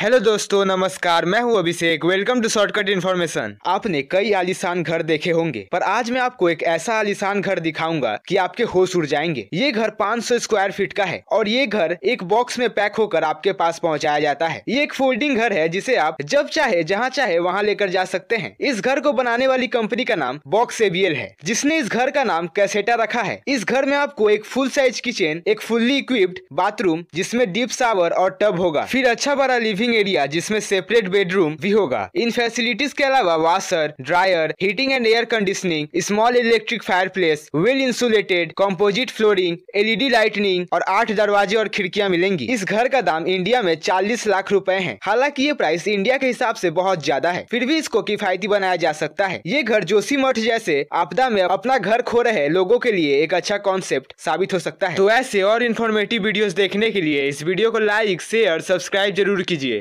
hello दोस्तों नमस्कार मैं हूं Abhishek welcome to shortcut information आपने कई आलिशान घर देखे होंगे पर आज मैं आपको एक ऐसा आलिशान घर दिखाऊंगा कि आपके होश उड़ जाएंगे ये घर 500 स्क्वायर फीट का है और ये घर एक बॉक्स में पैक होकर आपके पास पहुंचाया जाता है ये एक फोल्डिंग घर है जिसे आप जब चाहे जहाँ चाहे वहाँ लेकर जा सकते हैं इस घर को बनाने वाली कंपनी का नाम बॉक्स एबीएल है जिसने इस घर का नाम कैसेटा रखा है इस घर में आपको एक फुल साइज किचन एक फुल्ली इक्विप्ड बाथरूम जिसमे डीप सावर और टब होगा फिर अच्छा बड़ा लिविंग लिविंग एरिया जिसमें सेपरेट बेडरूम भी होगा इन फैसिलिटीज के अलावा washer dryer heating and air conditioning small electric fireplace well insulated composite flooring LED lightning और आठ दरवाजे और खिड़कियां मिलेंगी इस घर का दाम इंडिया में चालीस लाख रूपए है हालांकि ये प्राइस इंडिया के हिसाब ऐसी बहुत ज्यादा है फिर भी इसको किफायती बनाया जा सकता है ये घर जोशी मठ जैसे आपदा में अपना घर खो रहे लोगो के लिए एक अच्छा कॉन्सेप्ट साबित हो सकता है तो ऐसे और इन्फॉर्मेटिव वीडियोस देखने के लिए इस वीडियो को लाइक शेयर सब्सक्राइब जरूर कीजिए